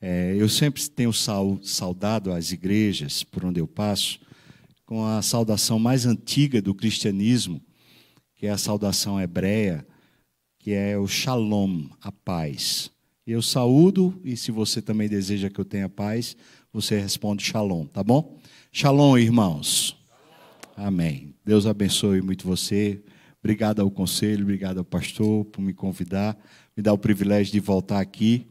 É, eu sempre tenho saudado as igrejas por onde eu passo com a saudação mais antiga do cristianismo, que é a saudação hebreia, que é o shalom, a paz. Eu saúdo, e se você também deseja que eu tenha paz, você responde shalom, tá bom? Shalom, irmãos. Amém. Deus abençoe muito você. Obrigado ao conselho, obrigado ao pastor por me convidar, me dar o privilégio de voltar aqui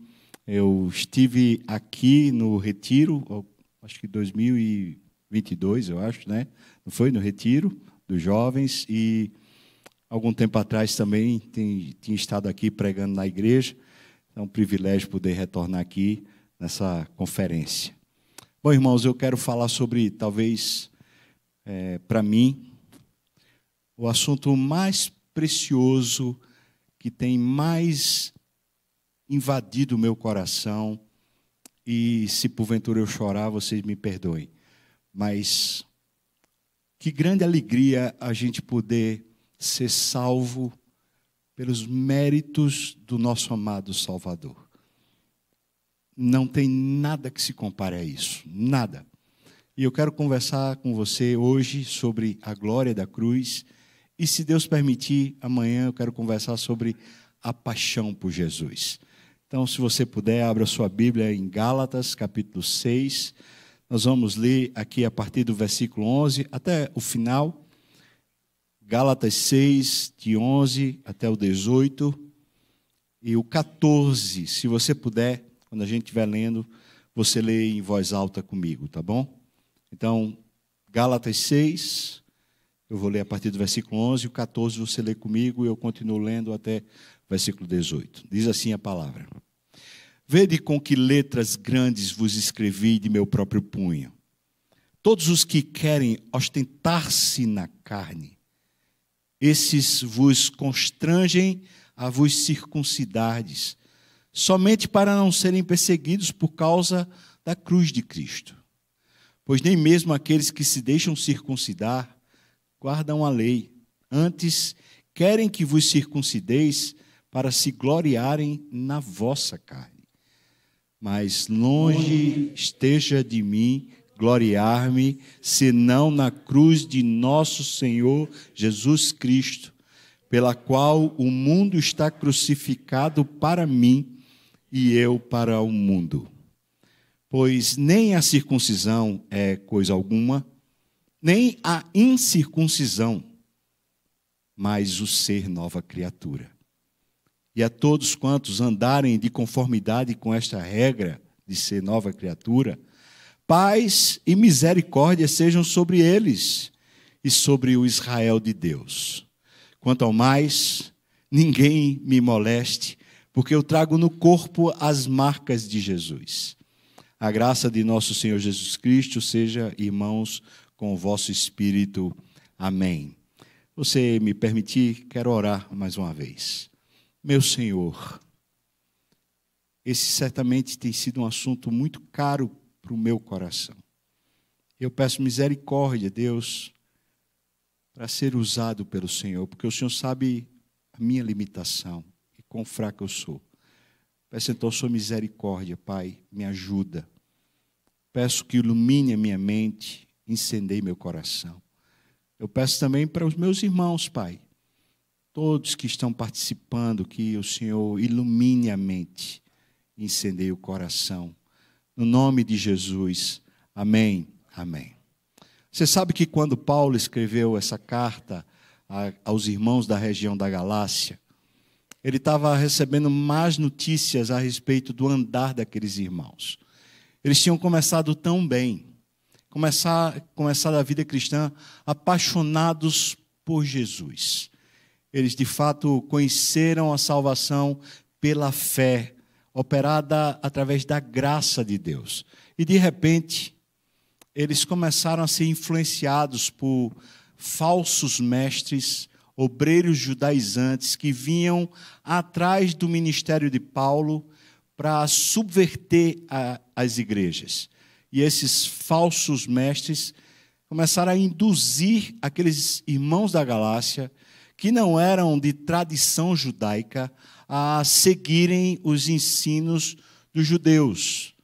eu estive aqui no Retiro, acho que 2022, eu acho, né? Não foi no Retiro dos Jovens e algum tempo atrás também tinha estado aqui pregando na igreja. É um privilégio poder retornar aqui nessa conferência. Bom, irmãos, eu quero falar sobre, talvez, é, para mim, o assunto mais precioso, que tem mais invadido o meu coração. E se porventura eu chorar, vocês me perdoem. Mas que grande alegria a gente poder ser salvo pelos méritos do nosso amado Salvador. Não tem nada que se compare a isso, nada. E eu quero conversar com você hoje sobre a glória da cruz. E se Deus permitir, amanhã eu quero conversar sobre a paixão por Jesus. Então, se você puder, abra sua Bíblia em Gálatas, capítulo 6. Nós vamos ler aqui a partir do versículo 11 até o final. Gálatas 6, de 11 até o 18. E o 14, se você puder, quando a gente estiver lendo, você lê em voz alta comigo, tá bom? Então, Gálatas 6, eu vou ler a partir do versículo 11, o 14 você lê comigo e eu continuo lendo até o versículo 18. Diz assim a palavra: Vede com que letras grandes vos escrevi de meu próprio punho. Todos os que querem ostentar-se na carne, esses vos constrangem a vos circuncidades, somente para não serem perseguidos por causa da cruz de Cristo. Pois nem mesmo aqueles que se deixam circuncidar guardam a lei, antes querem que vos circuncideis para se gloriarem na vossa carne mas longe esteja de mim gloriar-me, senão na cruz de nosso Senhor Jesus Cristo, pela qual o mundo está crucificado para mim e eu para o mundo. Pois nem a circuncisão é coisa alguma, nem a incircuncisão, mas o ser nova criatura e a todos quantos andarem de conformidade com esta regra de ser nova criatura, paz e misericórdia sejam sobre eles e sobre o Israel de Deus. Quanto ao mais, ninguém me moleste, porque eu trago no corpo as marcas de Jesus. A graça de nosso Senhor Jesus Cristo seja, irmãos, com o vosso espírito. Amém. Você me permitir, quero orar mais uma vez meu Senhor. Esse certamente tem sido um assunto muito caro para o meu coração. Eu peço misericórdia, Deus, para ser usado pelo Senhor, porque o Senhor sabe a minha limitação e quão fraco eu sou. Peço então sua misericórdia, Pai, me ajuda. Peço que ilumine a minha mente, incendeie meu coração. Eu peço também para os meus irmãos, Pai, todos que estão participando, que o Senhor ilumine a mente, incendeie o coração. No nome de Jesus. Amém. Amém. Você sabe que quando Paulo escreveu essa carta aos irmãos da região da Galácia, ele estava recebendo mais notícias a respeito do andar daqueles irmãos. Eles tinham começado tão bem, começar, começar a vida cristã apaixonados por Jesus. Eles de fato conheceram a salvação pela fé, operada através da graça de Deus. E de repente, eles começaram a ser influenciados por falsos mestres, obreiros judaizantes que vinham atrás do ministério de Paulo para subverter a, as igrejas. E esses falsos mestres começaram a induzir aqueles irmãos da Galácia que não eram de tradição judaica a seguirem os ensinos dos judeus,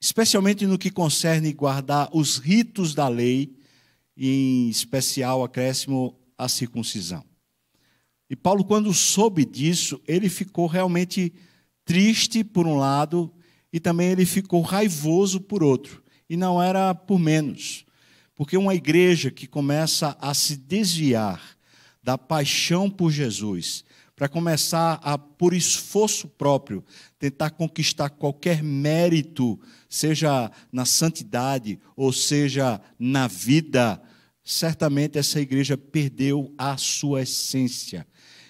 especialmente no que concerne guardar os ritos da lei, em especial acréscimo à circuncisão. E Paulo, quando soube disso, ele ficou realmente triste por um lado e também ele ficou raivoso por outro. E não era por menos, porque uma igreja que começa a se desviar da paixão por Jesus, para começar a, por esforço próprio, tentar conquistar qualquer mérito, seja na santidade ou seja na vida, certamente essa igreja perdeu a sua essência.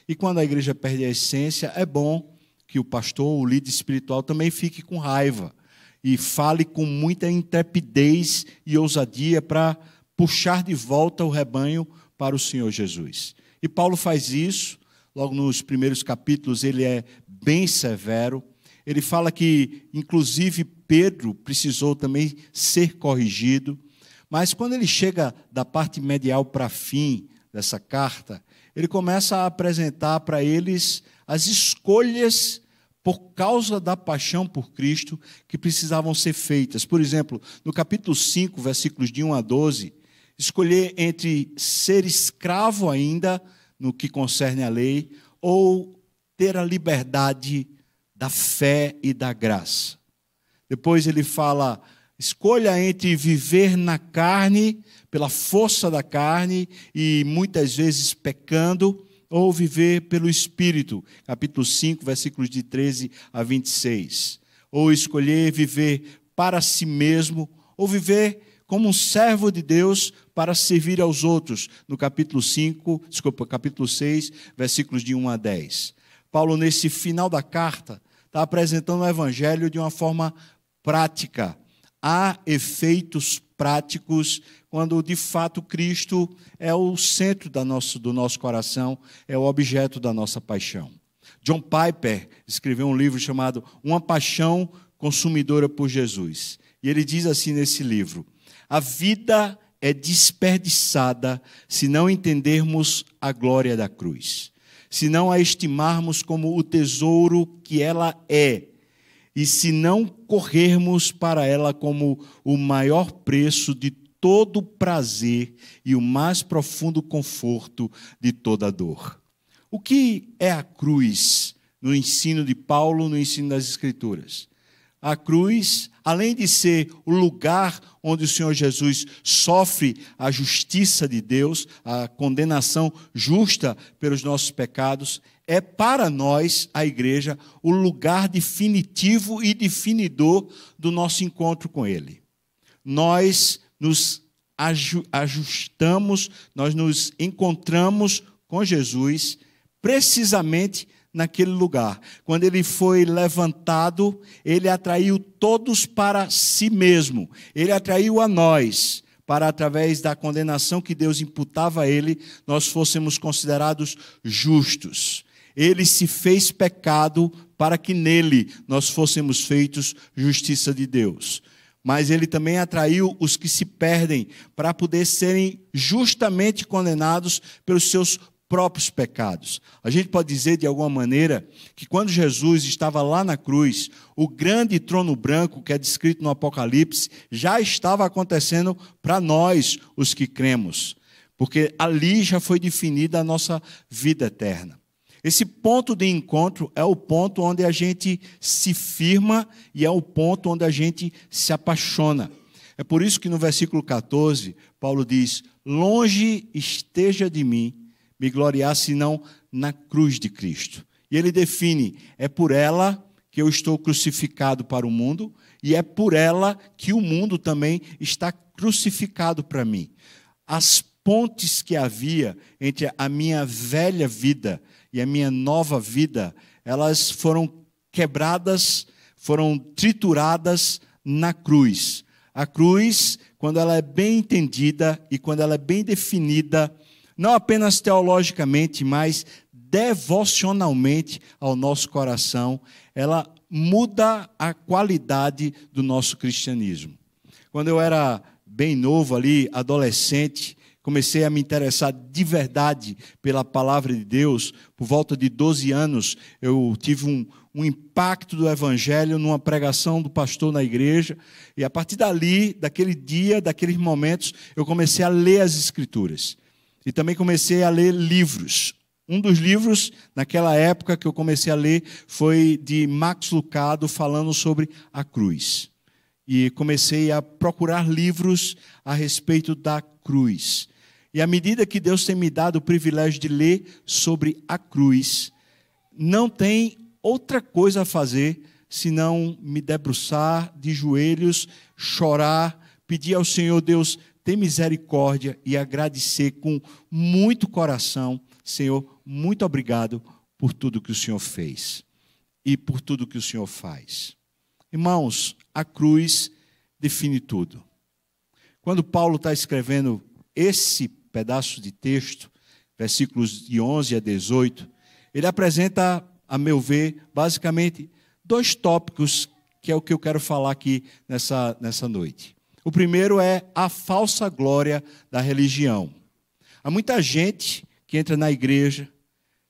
E quando a igreja perde a essência, é bom que o pastor, o líder espiritual, também fique com raiva e fale com muita intrepidez e ousadia para puxar de volta o rebanho para o Senhor Jesus. E Paulo faz isso, logo nos primeiros capítulos, ele é bem severo. Ele fala que, inclusive, Pedro precisou também ser corrigido. Mas quando ele chega da parte medial para fim dessa carta, ele começa a apresentar para eles as escolhas por causa da paixão por Cristo que precisavam ser feitas. Por exemplo, no capítulo 5, versículos de 1 a 12, escolher entre ser escravo ainda, no que concerne à lei, ou ter a liberdade da fé e da graça. Depois ele fala: escolha entre viver na carne, pela força da carne, e muitas vezes pecando, ou viver pelo Espírito. Capítulo 5, versículos de 13 a 26. Ou escolher viver para si mesmo, ou viver como um servo de Deus para servir aos outros, no capítulo 5, desculpa, capítulo 6, versículos de 1 a 10. Paulo, nesse final da carta, está apresentando o evangelho de uma forma prática. Há efeitos práticos quando de fato Cristo é o centro da nosso, do nosso coração, é o objeto da nossa paixão. John Piper escreveu um livro chamado Uma Paixão Consumidora por Jesus. E ele diz assim nesse livro: a vida é desperdiçada se não entendermos a glória da cruz, se não a estimarmos como o tesouro que ela é e se não corrermos para ela como o maior preço de todo o prazer e o mais profundo conforto de toda dor. O que é a cruz no ensino de Paulo, no ensino das Escrituras? A cruz, além de ser o lugar onde o Senhor Jesus sofre a justiça de Deus, a condenação justa pelos nossos pecados, é para nós, a igreja, o lugar definitivo e definidor do nosso encontro com Ele. Nós nos ajustamos, nós nos encontramos com Jesus precisamente naquele lugar. Quando ele foi levantado, ele atraiu todos para si mesmo. Ele atraiu a nós, para através da condenação que Deus imputava a ele, nós fôssemos considerados justos. Ele se fez pecado para que nele nós fôssemos feitos justiça de Deus. Mas ele também atraiu os que se perdem para poder serem justamente condenados pelos seus próprios pecados. A gente pode dizer de alguma maneira que quando Jesus estava lá na cruz, o grande trono branco que é descrito no Apocalipse já estava acontecendo para nós, os que cremos, porque ali já foi definida a nossa vida eterna. Esse ponto de encontro é o ponto onde a gente se firma e é o ponto onde a gente se apaixona. É por isso que no versículo 14, Paulo diz: Longe esteja de mim me gloriar senão na cruz de Cristo. E ele define: é por ela que eu estou crucificado para o mundo e é por ela que o mundo também está crucificado para mim. As pontes que havia entre a minha velha vida e a minha nova vida, elas foram quebradas, foram trituradas na cruz. A cruz, quando ela é bem entendida e quando ela é bem definida, não apenas teologicamente, mas devocionalmente ao nosso coração, ela muda a qualidade do nosso cristianismo. Quando eu era bem novo ali, adolescente, comecei a me interessar de verdade pela palavra de Deus. Por volta de 12 anos, eu tive um, um impacto do evangelho numa pregação do pastor na igreja, e a partir dali, daquele dia, daqueles momentos, eu comecei a ler as escrituras e também comecei a ler livros. Um dos livros, naquela época que eu comecei a ler, foi de Max Lucado falando sobre a cruz. E comecei a procurar livros a respeito da cruz. E à medida que Deus tem me dado o privilégio de ler sobre a cruz, não tem outra coisa a fazer senão me debruçar de joelhos, chorar, pedir ao Senhor Deus, ter misericórdia e agradecer com muito coração. Senhor, muito obrigado por tudo que o Senhor fez e por tudo que o Senhor faz. Irmãos, a cruz define tudo. Quando Paulo está escrevendo esse pedaço de texto, versículos de 11 a 18, ele apresenta, a meu ver, basicamente dois tópicos que é o que eu quero falar aqui nessa, nessa noite. O primeiro é a falsa glória da religião. Há muita gente que entra na igreja,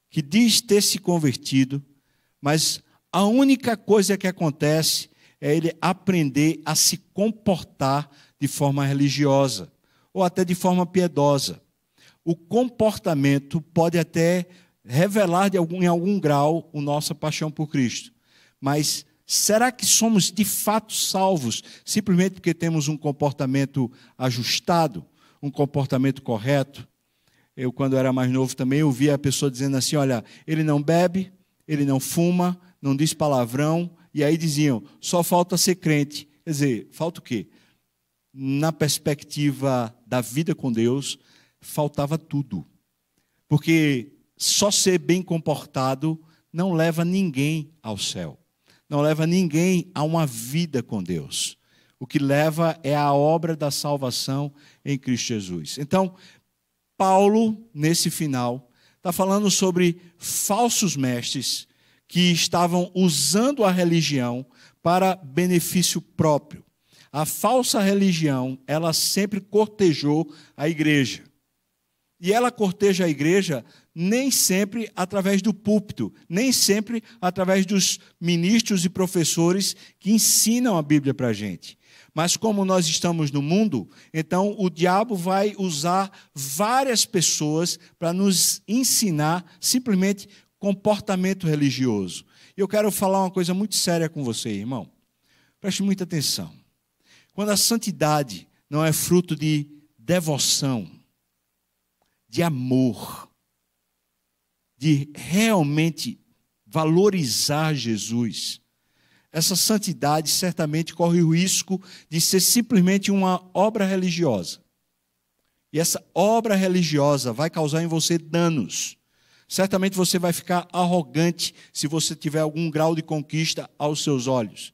que diz ter se convertido, mas a única coisa que acontece é ele aprender a se comportar de forma religiosa ou até de forma piedosa. O comportamento pode até revelar de algum, em algum grau a nossa paixão por Cristo, mas Será que somos de fato salvos simplesmente porque temos um comportamento ajustado, um comportamento correto? Eu, quando era mais novo, também ouvia a pessoa dizendo assim: olha, ele não bebe, ele não fuma, não diz palavrão, e aí diziam: só falta ser crente. Quer dizer, falta o quê? Na perspectiva da vida com Deus, faltava tudo. Porque só ser bem comportado não leva ninguém ao céu não leva ninguém a uma vida com Deus. O que leva é a obra da salvação em Cristo Jesus. Então, Paulo, nesse final, está falando sobre falsos mestres que estavam usando a religião para benefício próprio. A falsa religião, ela sempre cortejou a igreja. E ela corteja a igreja nem sempre através do púlpito, nem sempre através dos ministros e professores que ensinam a Bíblia para a gente. Mas como nós estamos no mundo, então o diabo vai usar várias pessoas para nos ensinar simplesmente comportamento religioso. Eu quero falar uma coisa muito séria com você, irmão. Preste muita atenção. Quando a santidade não é fruto de devoção, de amor, de realmente valorizar Jesus, essa santidade certamente corre o risco de ser simplesmente uma obra religiosa. E essa obra religiosa vai causar em você danos. Certamente você vai ficar arrogante se você tiver algum grau de conquista aos seus olhos.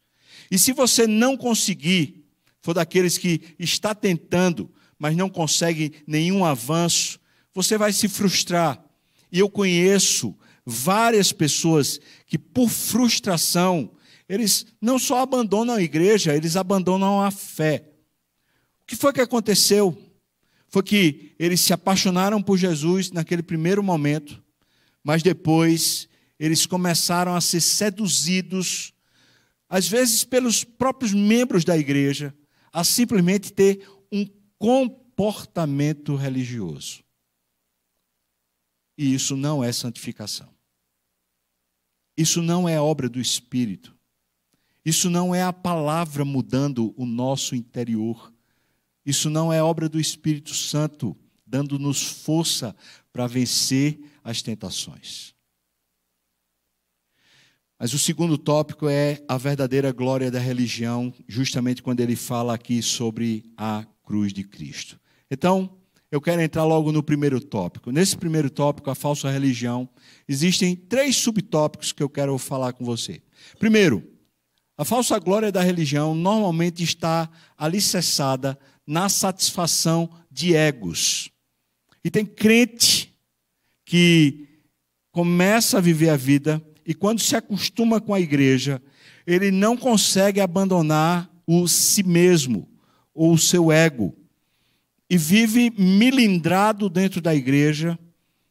E se você não conseguir, for daqueles que está tentando, mas não consegue nenhum avanço, você vai se frustrar. E eu conheço várias pessoas que, por frustração, eles não só abandonam a igreja, eles abandonam a fé. O que foi que aconteceu? Foi que eles se apaixonaram por Jesus naquele primeiro momento, mas depois eles começaram a ser seduzidos, às vezes pelos próprios membros da igreja, a simplesmente ter um comportamento religioso. E isso não é santificação. Isso não é obra do Espírito. Isso não é a palavra mudando o nosso interior. Isso não é obra do Espírito Santo dando-nos força para vencer as tentações. Mas o segundo tópico é a verdadeira glória da religião, justamente quando ele fala aqui sobre a cruz de Cristo. Então, eu quero entrar logo no primeiro tópico. Nesse primeiro tópico, a falsa religião, existem três subtópicos que eu quero falar com você. Primeiro, a falsa glória da religião normalmente está alicerçada na satisfação de egos. E tem crente que começa a viver a vida e quando se acostuma com a igreja, ele não consegue abandonar o si mesmo ou o seu ego e vive milindrado dentro da igreja,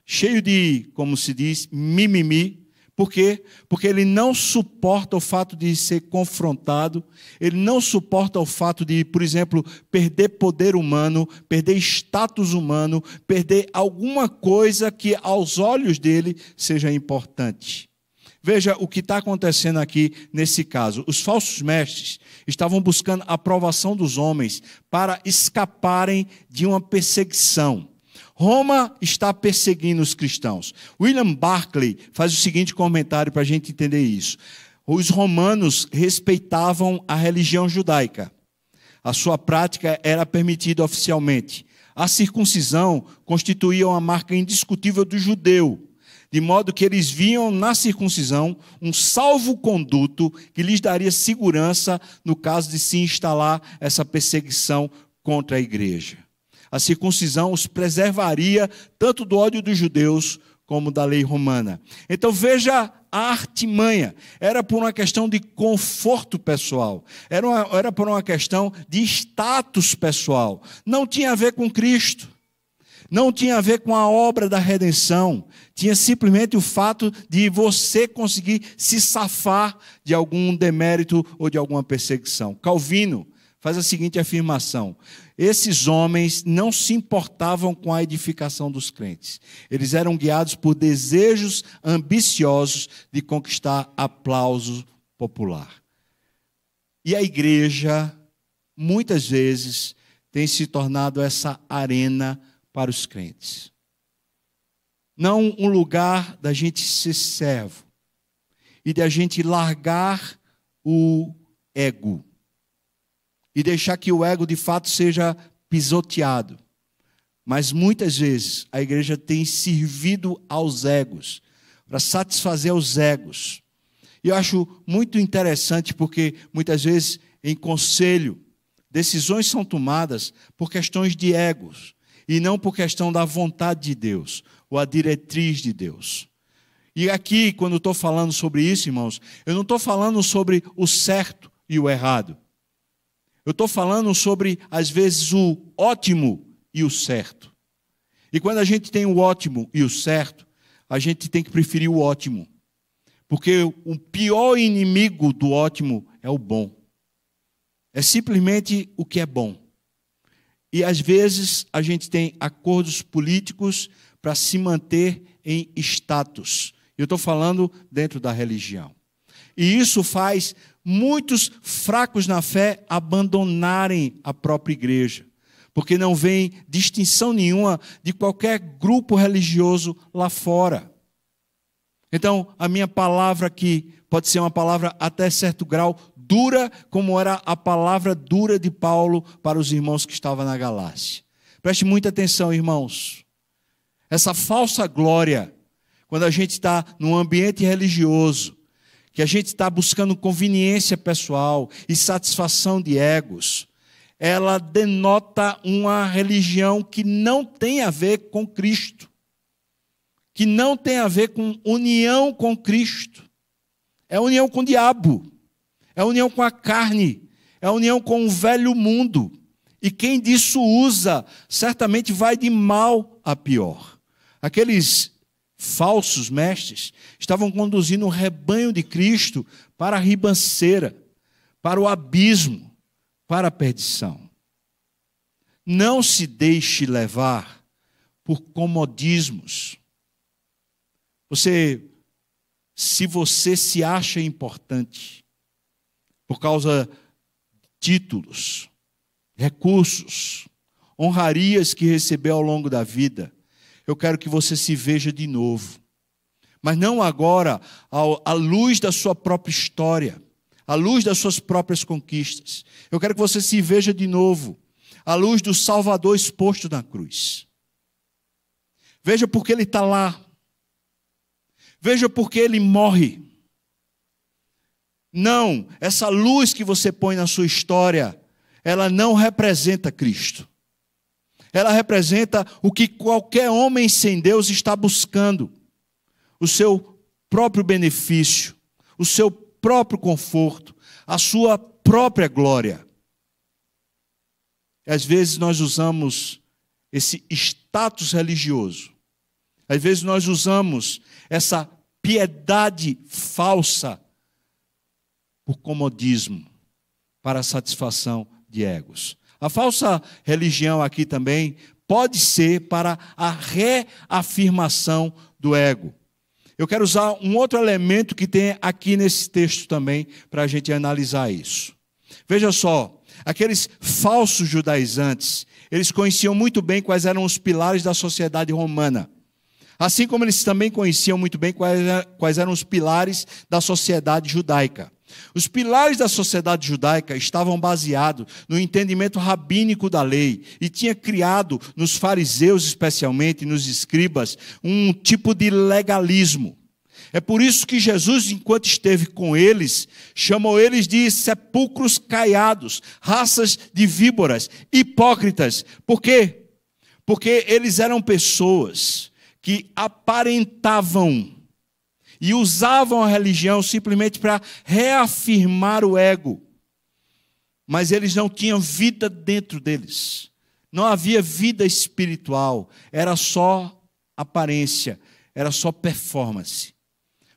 cheio de, como se diz, mimimi. Por quê? Porque ele não suporta o fato de ser confrontado, ele não suporta o fato de, por exemplo, perder poder humano, perder status humano, perder alguma coisa que aos olhos dele seja importante. Veja o que está acontecendo aqui nesse caso. Os falsos mestres estavam buscando a aprovação dos homens para escaparem de uma perseguição. Roma está perseguindo os cristãos. William Barclay faz o seguinte comentário para a gente entender isso. Os romanos respeitavam a religião judaica. A sua prática era permitida oficialmente. A circuncisão constituía uma marca indiscutível do judeu de modo que eles viam na circuncisão um salvo-conduto que lhes daria segurança no caso de se instalar essa perseguição contra a igreja. A circuncisão os preservaria tanto do ódio dos judeus como da lei romana. Então veja a artimanha. Era por uma questão de conforto pessoal, era, uma, era por uma questão de status pessoal. Não tinha a ver com Cristo não tinha a ver com a obra da redenção, tinha simplesmente o fato de você conseguir se safar de algum demérito ou de alguma perseguição. Calvino faz a seguinte afirmação: esses homens não se importavam com a edificação dos crentes, eles eram guiados por desejos ambiciosos de conquistar aplauso popular. E a igreja, muitas vezes, tem se tornado essa arena para os crentes. Não um lugar da gente ser servo e da gente largar o ego e deixar que o ego de fato seja pisoteado. Mas muitas vezes a igreja tem servido aos egos, para satisfazer os egos. E eu acho muito interessante porque muitas vezes em conselho, decisões são tomadas por questões de egos e não por questão da vontade de Deus ou a diretriz de Deus. E aqui, quando estou falando sobre isso, irmãos, eu não estou falando sobre o certo e o errado. Eu estou falando sobre, às vezes, o ótimo e o certo. E quando a gente tem o ótimo e o certo, a gente tem que preferir o ótimo. Porque o pior inimigo do ótimo é o bom. É simplesmente o que é bom. E às vezes a gente tem acordos políticos para se manter em status. Eu estou falando dentro da religião. E isso faz muitos fracos na fé abandonarem a própria igreja, porque não vem distinção nenhuma de qualquer grupo religioso lá fora. Então, a minha palavra aqui pode ser uma palavra até certo grau dura como era a palavra dura de Paulo para os irmãos que estavam na Galácia. Preste muita atenção, irmãos. Essa falsa glória, quando a gente está num ambiente religioso, que a gente está buscando conveniência pessoal e satisfação de egos, ela denota uma religião que não tem a ver com Cristo, que não tem a ver com união com Cristo, é união com o diabo é a união com a carne, é a união com o velho mundo. E quem disso usa, certamente vai de mal a pior. Aqueles falsos mestres estavam conduzindo o rebanho de Cristo para a ribanceira, para o abismo, para a perdição. Não se deixe levar por comodismos. Você, se você se acha importante, por causa de títulos, recursos, honrarias que recebeu ao longo da vida. Eu quero que você se veja de novo. Mas não agora à luz da sua própria história, à luz das suas próprias conquistas. Eu quero que você se veja de novo à luz do Salvador exposto na cruz. Veja porque ele está lá. Veja porque ele morre. Não, essa luz que você põe na sua história, ela não representa Cristo. Ela representa o que qualquer homem sem Deus está buscando: o seu próprio benefício, o seu próprio conforto, a sua própria glória. Às vezes nós usamos esse status religioso, às vezes nós usamos essa piedade falsa por comodismo, para satisfação de egos. A falsa religião aqui também pode ser para a reafirmação do ego. Eu quero usar um outro elemento que tem aqui nesse texto também para a gente analisar isso. Veja só, aqueles falsos judaizantes, eles conheciam muito bem quais eram os pilares da sociedade romana. Assim como eles também conheciam muito bem quais eram os pilares da sociedade judaica. Os pilares da sociedade judaica estavam baseados no entendimento rabínico da lei e tinha criado nos fariseus, especialmente nos escribas, um tipo de legalismo. É por isso que Jesus, enquanto esteve com eles, chamou eles de sepulcros caiados, raças de víboras, hipócritas. Por quê? Porque eles eram pessoas que aparentavam e usavam a religião simplesmente para reafirmar o ego. Mas eles não tinham vida dentro deles. Não havia vida espiritual, era só aparência, era só performance.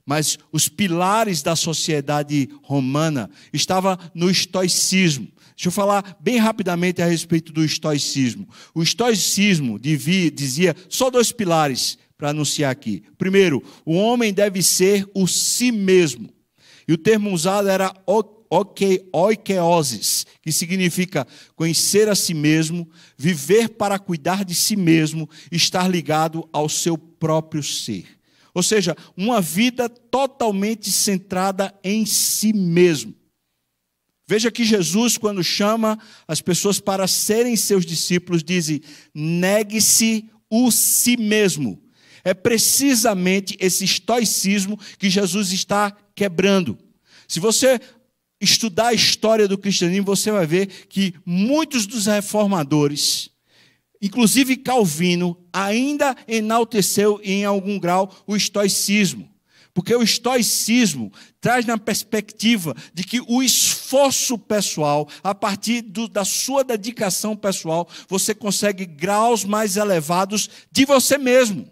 Mas os pilares da sociedade romana estava no estoicismo. Deixa eu falar bem rapidamente a respeito do estoicismo. O estoicismo dizia só dois pilares: para anunciar aqui. Primeiro, o homem deve ser o si mesmo. E o termo usado era oikeosis, que significa conhecer a si mesmo, viver para cuidar de si mesmo, estar ligado ao seu próprio ser. Ou seja, uma vida totalmente centrada em si mesmo. Veja que Jesus, quando chama as pessoas para serem seus discípulos, diz: negue-se o si mesmo é precisamente esse estoicismo que Jesus está quebrando. Se você estudar a história do cristianismo, você vai ver que muitos dos reformadores, inclusive Calvino, ainda enalteceu em algum grau o estoicismo. Porque o estoicismo traz na perspectiva de que o esforço pessoal, a partir do, da sua dedicação pessoal, você consegue graus mais elevados de você mesmo.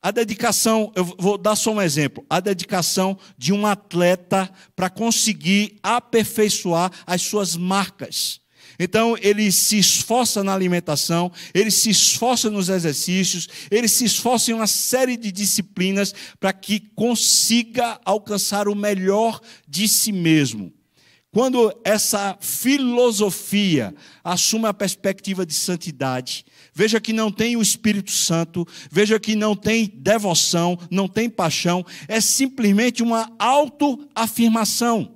A dedicação, eu vou dar só um exemplo, a dedicação de um atleta para conseguir aperfeiçoar as suas marcas. Então, ele se esforça na alimentação, ele se esforça nos exercícios, ele se esforça em uma série de disciplinas para que consiga alcançar o melhor de si mesmo. Quando essa filosofia assume a perspectiva de santidade, veja que não tem o Espírito Santo, veja que não tem devoção, não tem paixão, é simplesmente uma autoafirmação.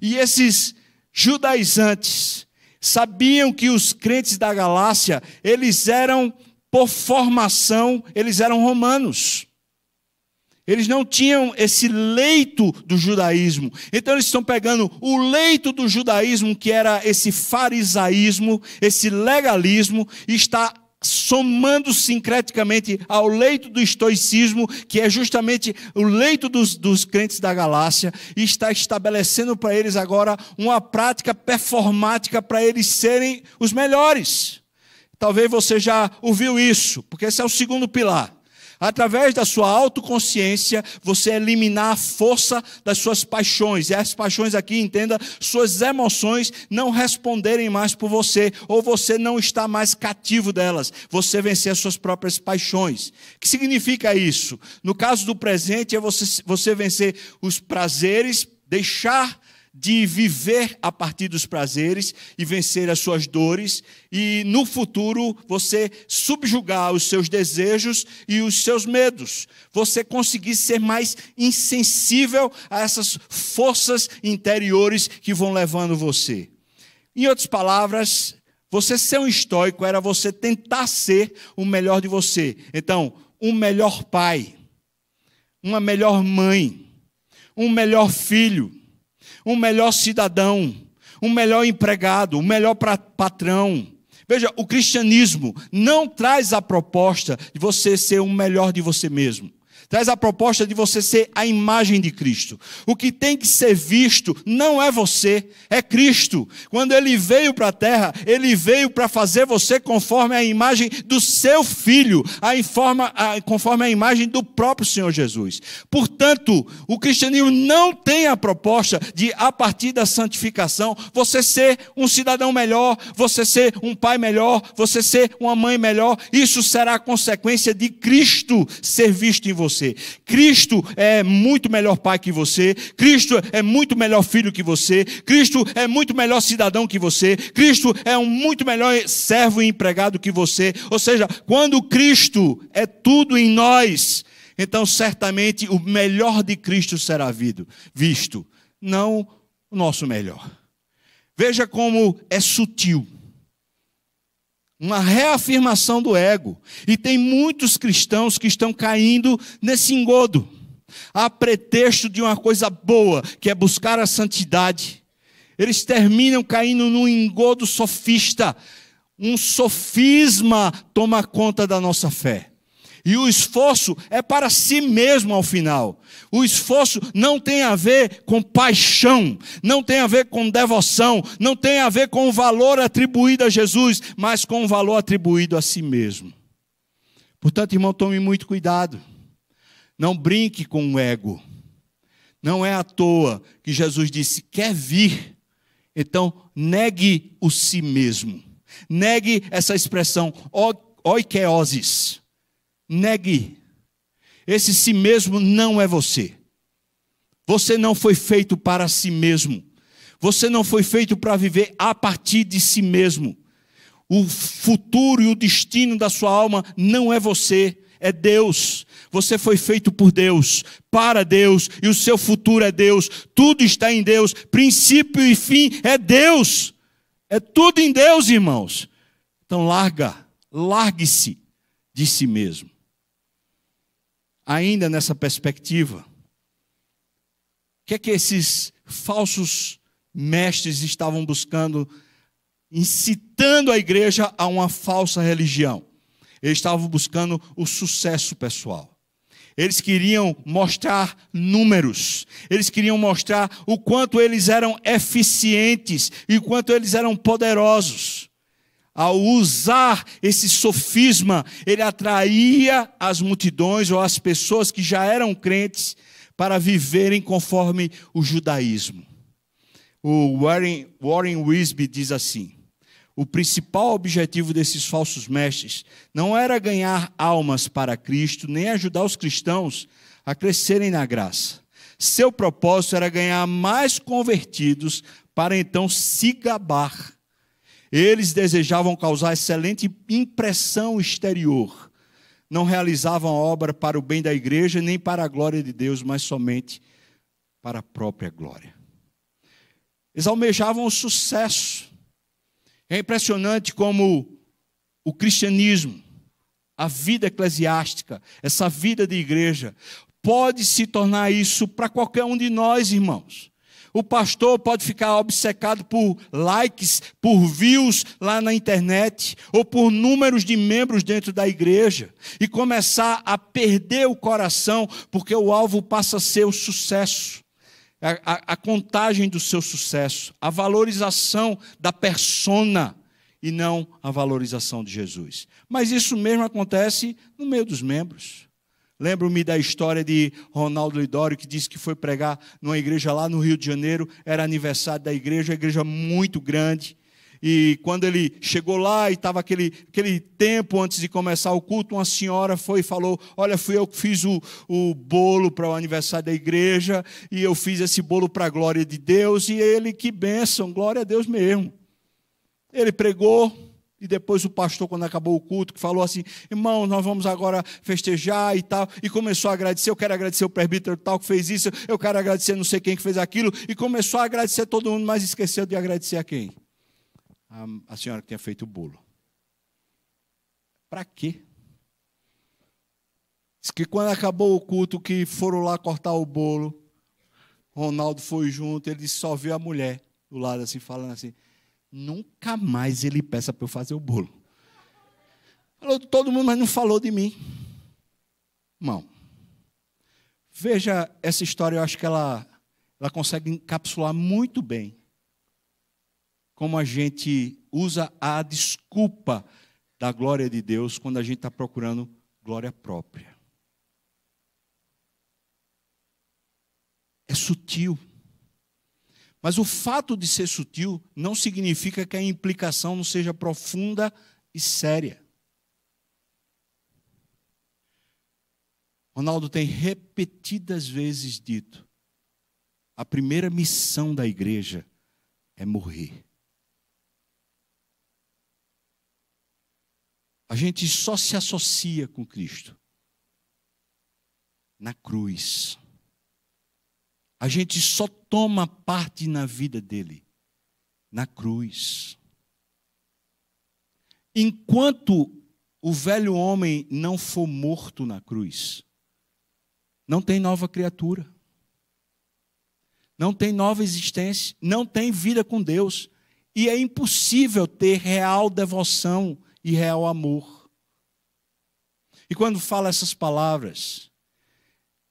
E esses judaizantes sabiam que os crentes da Galácia, eles eram por formação, eles eram romanos. Eles não tinham esse leito do judaísmo. Então eles estão pegando o leito do judaísmo, que era esse farisaísmo, esse legalismo, e está somando sincreticamente ao leito do estoicismo, que é justamente o leito dos, dos crentes da galáxia, e está estabelecendo para eles agora uma prática performática para eles serem os melhores. Talvez você já ouviu isso, porque esse é o segundo pilar. Através da sua autoconsciência, você eliminar a força das suas paixões. E as paixões aqui, entenda, suas emoções não responderem mais por você, ou você não está mais cativo delas. Você vencer as suas próprias paixões. O que significa isso? No caso do presente, é você, você vencer os prazeres, deixar de viver a partir dos prazeres e vencer as suas dores, e no futuro você subjugar os seus desejos e os seus medos, você conseguir ser mais insensível a essas forças interiores que vão levando você. Em outras palavras, você ser um estoico era você tentar ser o melhor de você. Então, um melhor pai, uma melhor mãe, um melhor filho um melhor cidadão, um melhor empregado, um melhor patrão. Veja, o cristianismo não traz a proposta de você ser um melhor de você mesmo traz a proposta de você ser a imagem de Cristo. O que tem que ser visto não é você, é Cristo. Quando ele veio para a terra, ele veio para fazer você conforme a imagem do seu filho, a informa, a, conforme a imagem do próprio Senhor Jesus. Portanto, o cristianismo não tem a proposta de, a partir da santificação, você ser um cidadão melhor, você ser um pai melhor, você ser uma mãe melhor. Isso será consequência de Cristo ser visto em você você. Cristo é muito melhor pai que você. Cristo é muito melhor filho que você. Cristo é muito melhor cidadão que você. Cristo é um muito melhor servo e empregado que você. Ou seja, quando Cristo é tudo em nós, então certamente o melhor de Cristo será visto, não o nosso melhor. Veja como é sutil uma reafirmação do ego. E tem muitos cristãos que estão caindo nesse engodo, a pretexto de uma coisa boa, que é buscar a santidade. Eles terminam caindo num engodo sofista. Um sofisma toma conta da nossa fé. E o esforço é para si mesmo ao final. O esforço não tem a ver com paixão, não tem a ver com devoção, não tem a ver com o valor atribuído a Jesus, mas com o valor atribuído a si mesmo. Portanto, irmão, tome muito cuidado. Não brinque com o ego. Não é à toa que Jesus disse: quer vir, então negue o si mesmo. Negue essa expressão oikeosis Negue. Esse si mesmo não é você. Você não foi feito para si mesmo. Você não foi feito para viver a partir de si mesmo. O futuro e o destino da sua alma não é você, é Deus. Você foi feito por Deus, para Deus, e o seu futuro é Deus. Tudo está em Deus, princípio e fim é Deus. É tudo em Deus, irmãos. Então larga, largue-se de si mesmo ainda nessa perspectiva. O que é que esses falsos mestres estavam buscando, incitando a igreja a uma falsa religião? Eles estavam buscando o sucesso pessoal. Eles queriam mostrar números, eles queriam mostrar o quanto eles eram eficientes e o quanto eles eram poderosos ao usar esse sofisma, ele atraía as multidões ou as pessoas que já eram crentes para viverem conforme o judaísmo. O Warren, Warren Wisby diz assim: o principal objetivo desses falsos mestres não era ganhar almas para Cristo, nem ajudar os cristãos a crescerem na graça. Seu propósito era ganhar mais convertidos para então se gabar eles desejavam causar excelente impressão exterior. Não realizavam a obra para o bem da igreja, nem para a glória de Deus, mas somente para a própria glória. Eles almejavam o sucesso. É impressionante como o cristianismo, a vida eclesiástica, essa vida de igreja, pode se tornar isso para qualquer um de nós, irmãos. O pastor pode ficar obcecado por likes, por views lá na internet, ou por números de membros dentro da igreja, e começar a perder o coração, porque o alvo passa a ser o sucesso, a, a, a contagem do seu sucesso, a valorização da persona e não a valorização de Jesus. Mas isso mesmo acontece no meio dos membros. Lembro-me da história de Ronaldo Lidório, que disse que foi pregar numa igreja lá no Rio de Janeiro, era aniversário da igreja, uma igreja muito grande. E quando ele chegou lá e estava aquele, aquele tempo antes de começar o culto, uma senhora foi e falou: Olha, fui eu que fiz o, o bolo para o aniversário da igreja, e eu fiz esse bolo para a glória de Deus, e ele, que bênção, glória a Deus mesmo. Ele pregou, e depois o pastor, quando acabou o culto, que falou assim: irmão, nós vamos agora festejar e tal. E começou a agradecer. Eu quero agradecer o presbítero tal que fez isso. Eu quero agradecer não sei quem que fez aquilo. E começou a agradecer todo mundo, mas esqueceu de agradecer a quem? A, a senhora que tinha feito o bolo. Para quê? Diz que quando acabou o culto, que foram lá cortar o bolo, Ronaldo foi junto. Ele só viu a mulher do lado, assim, falando assim. Nunca mais ele peça para eu fazer o bolo. Falou de todo mundo, mas não falou de mim. Irmão, veja essa história, eu acho que ela, ela consegue encapsular muito bem como a gente usa a desculpa da glória de Deus quando a gente está procurando glória própria. É sutil. Mas o fato de ser sutil não significa que a implicação não seja profunda e séria. Ronaldo tem repetidas vezes dito: a primeira missão da igreja é morrer. A gente só se associa com Cristo na cruz. A gente só toma parte na vida dele? Na cruz. Enquanto o velho homem não for morto na cruz, não tem nova criatura, não tem nova existência, não tem vida com Deus, e é impossível ter real devoção e real amor. E quando fala essas palavras,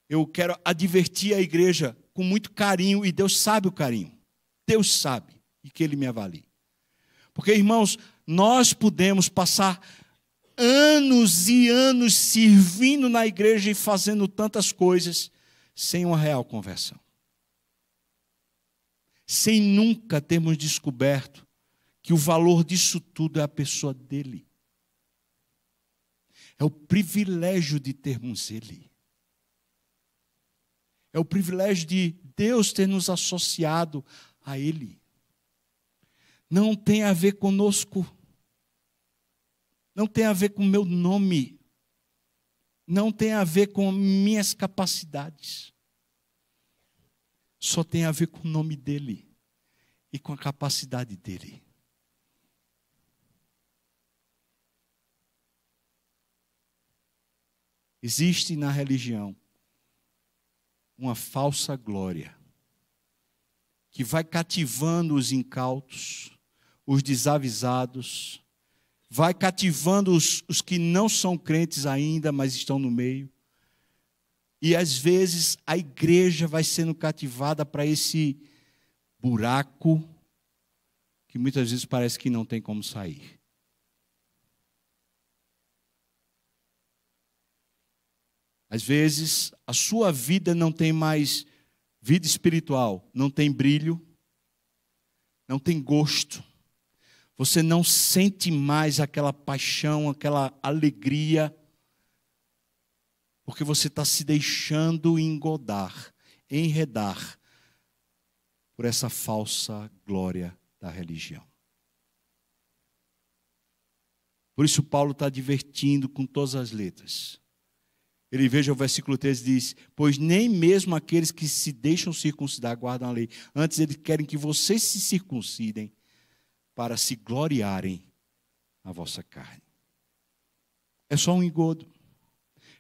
eu quero advertir a igreja com muito carinho, e Deus sabe o carinho. Deus sabe, e que Ele me avalie. Porque, irmãos, nós podemos passar anos e anos servindo na igreja e fazendo tantas coisas sem uma real conversão. Sem nunca termos descoberto que o valor disso tudo é a pessoa dele. É o privilégio de termos ele. É o privilégio de Deus ter nos associado a Ele. Não tem a ver conosco. Não tem a ver com o meu nome. Não tem a ver com minhas capacidades. Só tem a ver com o nome dEle e com a capacidade dEle. Existe na religião uma falsa glória que vai cativando os incautos, os desavisados, vai cativando os, os que não são crentes ainda, mas estão no meio. E às vezes a igreja vai sendo cativada para esse buraco que muitas vezes parece que não tem como sair. Às vezes, a sua vida não tem mais vida espiritual, não tem brilho, não tem gosto. Você não sente mais aquela paixão, aquela alegria, porque você está se deixando engodar, enredar por essa falsa glória da religião. Por isso, Paulo está divertindo com todas as letras. Ele veja o versículo 13 diz: Pois nem mesmo aqueles que se deixam circuncidar guardam a lei. Antes eles querem que vocês se circuncidem para se gloriarem na vossa carne. É só um engodo.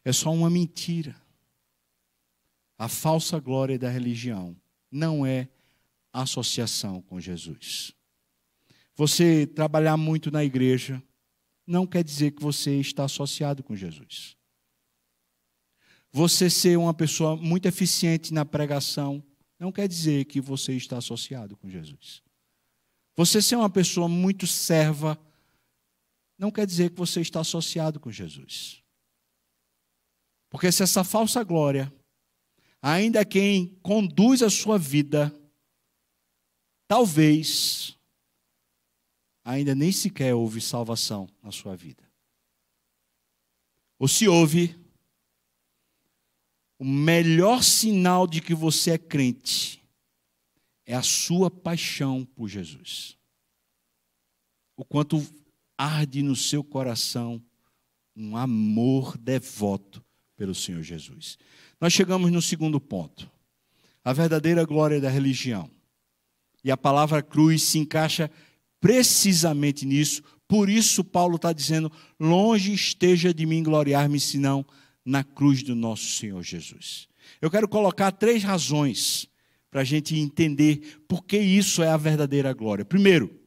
É só uma mentira. A falsa glória da religião não é associação com Jesus. Você trabalhar muito na igreja não quer dizer que você está associado com Jesus você ser uma pessoa muito eficiente na pregação não quer dizer que você está associado com Jesus. Você ser uma pessoa muito serva não quer dizer que você está associado com Jesus. Porque se essa falsa glória, ainda é quem conduz a sua vida, talvez ainda nem sequer houve salvação na sua vida. Ou se houve, o melhor sinal de que você é crente é a sua paixão por Jesus. O quanto arde no seu coração um amor devoto pelo Senhor Jesus. Nós chegamos no segundo ponto. A verdadeira glória da religião. E a palavra cruz se encaixa precisamente nisso. Por isso, Paulo está dizendo: longe esteja de mim gloriar-me, senão na cruz do nosso Senhor Jesus. Eu quero colocar três razões para a gente entender por que isso é a verdadeira glória. Primeiro,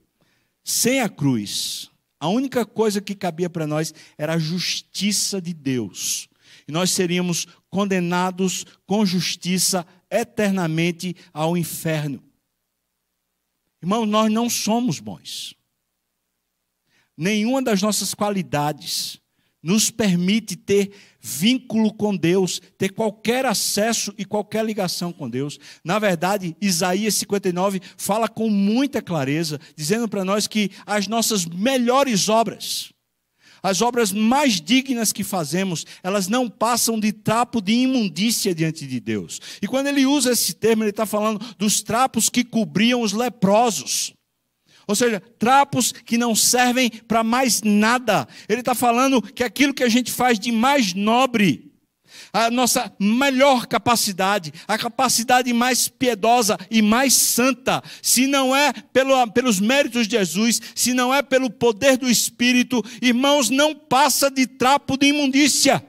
sem a cruz, a única coisa que cabia para nós era a justiça de Deus. E nós seríamos condenados com justiça eternamente ao inferno. Irmão, nós não somos bons. Nenhuma das nossas qualidades, nos permite ter vínculo com Deus, ter qualquer acesso e qualquer ligação com Deus. Na verdade, Isaías 59 fala com muita clareza, dizendo para nós que as nossas melhores obras, as obras mais dignas que fazemos, elas não passam de trapo de imundícia diante de Deus. E quando ele usa esse termo, ele está falando dos trapos que cobriam os leprosos. Ou seja, trapos que não servem para mais nada. Ele está falando que aquilo que a gente faz de mais nobre, a nossa melhor capacidade, a capacidade mais piedosa e mais santa, se não é pelo, pelos méritos de Jesus, se não é pelo poder do Espírito, irmãos, não passa de trapo de imundícia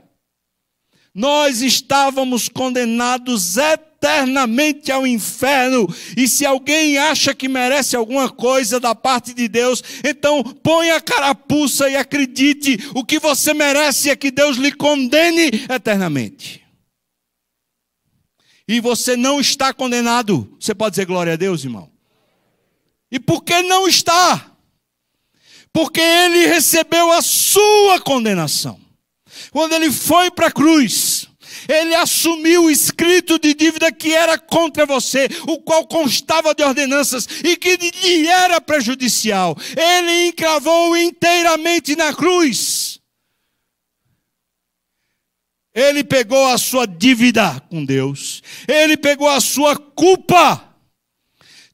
nós estávamos condenados eternamente ao inferno. E se alguém acha que merece alguma coisa da parte de Deus, então põe a carapuça e acredite: o que você merece é que Deus lhe condene eternamente. E você não está condenado. Você pode dizer glória a Deus, irmão? E por que não está? Porque ele recebeu a sua condenação. Quando ele foi para a cruz, ele assumiu o escrito de dívida que era contra você, o qual constava de ordenanças e que lhe era prejudicial. Ele encravou inteiramente na cruz. Ele pegou a sua dívida com Deus, ele pegou a sua culpa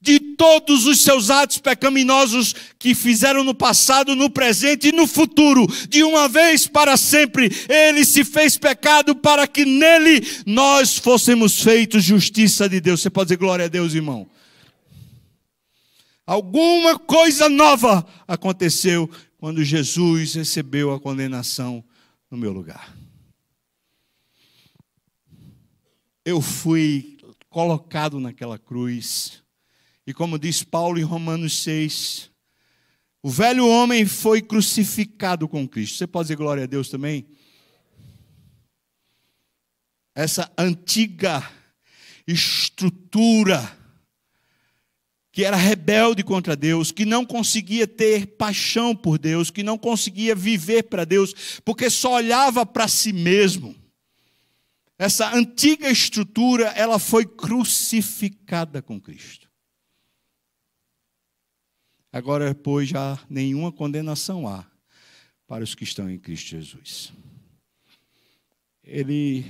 de todos os seus atos pecaminosos que fizeram no passado, no presente e no futuro, de uma vez para sempre. Ele se fez pecado para que nele nós fôssemos feitos justiça de Deus. Você pode dizer glória a Deus, irmão. Alguma coisa nova aconteceu quando Jesus recebeu a condenação no meu lugar. Eu fui colocado naquela cruz e como diz Paulo em Romanos 6, o velho homem foi crucificado com Cristo. Você pode dizer glória a Deus também? Essa antiga estrutura que era rebelde contra Deus, que não conseguia ter paixão por Deus, que não conseguia viver para Deus, porque só olhava para si mesmo. Essa antiga estrutura, ela foi crucificada com Cristo. Agora, pois, já nenhuma condenação há para os que estão em Cristo Jesus. Ele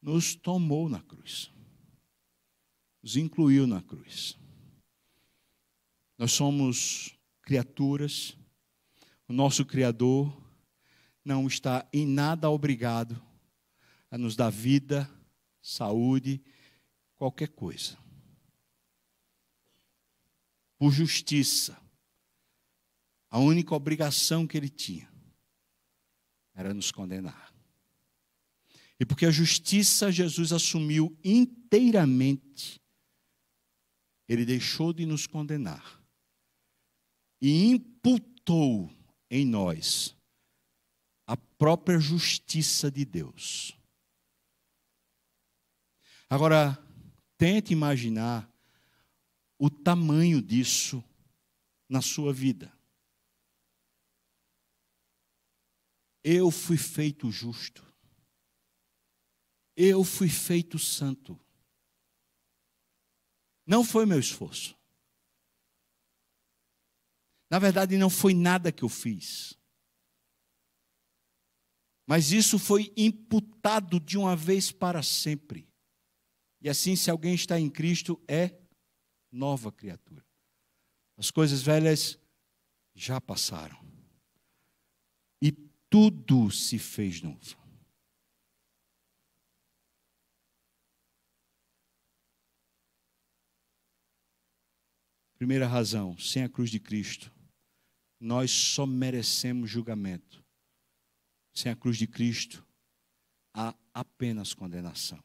nos tomou na cruz, nos incluiu na cruz. Nós somos criaturas, o nosso Criador não está em nada obrigado a nos dar vida, saúde, qualquer coisa por justiça, a única obrigação que ele tinha era nos condenar. E porque a justiça Jesus assumiu inteiramente, ele deixou de nos condenar e imputou em nós a própria justiça de Deus. Agora, tente imaginar o tamanho disso na sua vida. Eu fui feito justo. Eu fui feito santo. Não foi meu esforço. Na verdade, não foi nada que eu fiz. Mas isso foi imputado de uma vez para sempre. E assim, se alguém está em Cristo, é nova criatura. As coisas velhas já passaram. E tudo se fez novo. Primeira razão, sem a cruz de Cristo, nós só merecemos julgamento. Sem a cruz de Cristo, há apenas condenação.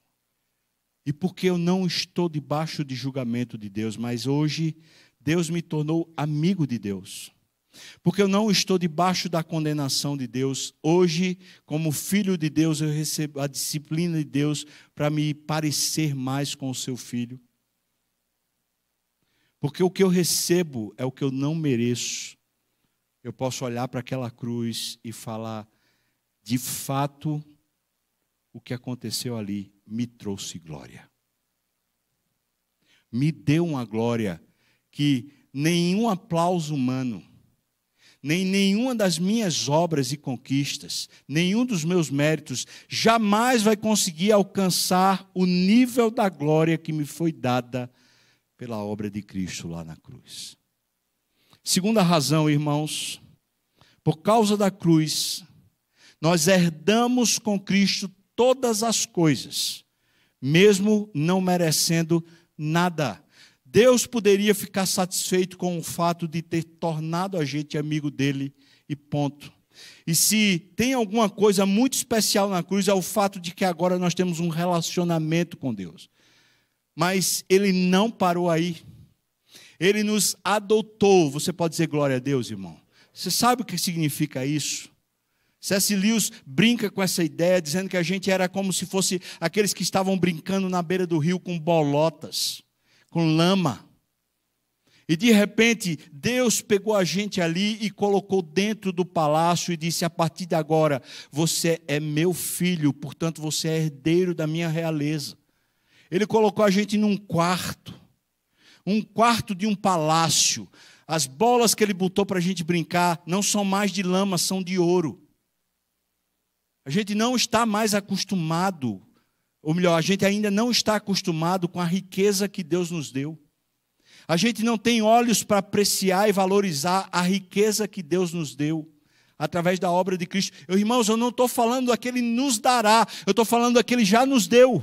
E porque eu não estou debaixo de julgamento de Deus, mas hoje Deus me tornou amigo de Deus. Porque eu não estou debaixo da condenação de Deus, hoje, como filho de Deus, eu recebo a disciplina de Deus para me parecer mais com o seu filho. Porque o que eu recebo é o que eu não mereço. Eu posso olhar para aquela cruz e falar, de fato, o que aconteceu ali me trouxe glória. Me deu uma glória que nenhum aplauso humano, nem nenhuma das minhas obras e conquistas, nenhum dos meus méritos jamais vai conseguir alcançar o nível da glória que me foi dada pela obra de Cristo lá na cruz. Segunda razão, irmãos, por causa da cruz, nós herdamos com Cristo todas as coisas, mesmo não merecendo nada. Deus poderia ficar satisfeito com o fato de ter tornado a gente amigo dele e ponto. E se tem alguma coisa muito especial na cruz é o fato de que agora nós temos um relacionamento com Deus. Mas ele não parou aí. Ele nos adotou. Você pode dizer glória a Deus, irmão. Você sabe o que significa isso? C.S. Lewis brinca com essa ideia, dizendo que a gente era como se fosse aqueles que estavam brincando na beira do rio com bolotas, com lama. E de repente, Deus pegou a gente ali e colocou dentro do palácio e disse: a partir de agora, você é meu filho, portanto, você é herdeiro da minha realeza. Ele colocou a gente num quarto, um quarto de um palácio. As bolas que ele botou para a gente brincar não são mais de lama, são de ouro. A gente não está mais acostumado, ou melhor, a gente ainda não está acostumado com a riqueza que Deus nos deu. A gente não tem olhos para apreciar e valorizar a riqueza que Deus nos deu através da obra de Cristo. Eu, irmãos, eu não estou falando daquele nos dará, eu estou falando daquele já nos deu.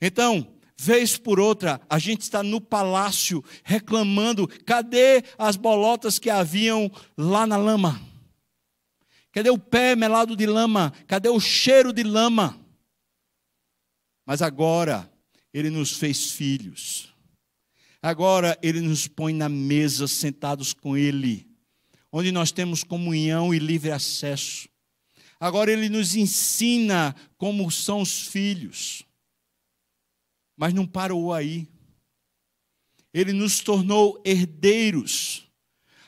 Então, vez por outra, a gente está no palácio reclamando: cadê as bolotas que haviam lá na lama? Cadê o pé melado de lama? Cadê o cheiro de lama? Mas agora ele nos fez filhos. Agora ele nos põe na mesa sentados com ele, onde nós temos comunhão e livre acesso. Agora ele nos ensina como são os filhos. Mas não parou aí. Ele nos tornou herdeiros.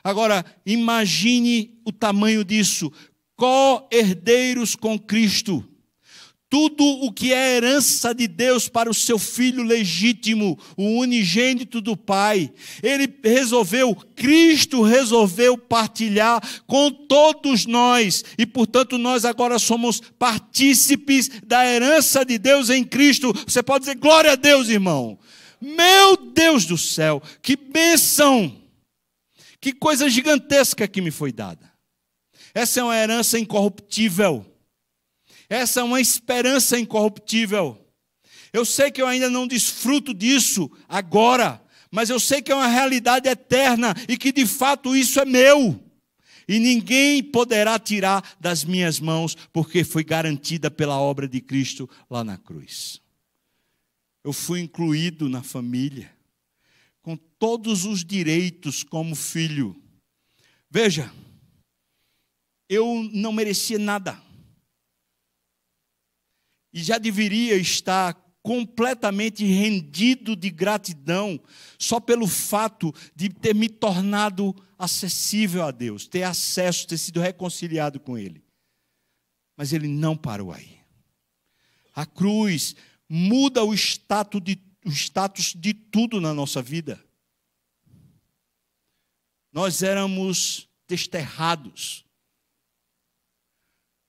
Agora, imagine o tamanho disso co-herdeiros com Cristo. Tudo o que é herança de Deus para o seu filho legítimo, o unigênito do Pai, ele resolveu, Cristo resolveu partilhar com todos nós, e portanto nós agora somos partícipes da herança de Deus em Cristo. Você pode dizer glória a Deus, irmão. Meu Deus do céu, que bênção! Que coisa gigantesca que me foi dada. Essa é uma herança incorruptível. Essa é uma esperança incorruptível. Eu sei que eu ainda não desfruto disso agora, mas eu sei que é uma realidade eterna e que de fato isso é meu. E ninguém poderá tirar das minhas mãos, porque foi garantida pela obra de Cristo lá na cruz. Eu fui incluído na família, com todos os direitos como filho. Veja, eu não merecia nada. E já deveria estar completamente rendido de gratidão só pelo fato de ter me tornado acessível a Deus, ter acesso, ter sido reconciliado com Ele. Mas Ele não parou aí. A cruz muda o status de, o status de tudo na nossa vida. Nós éramos desterrados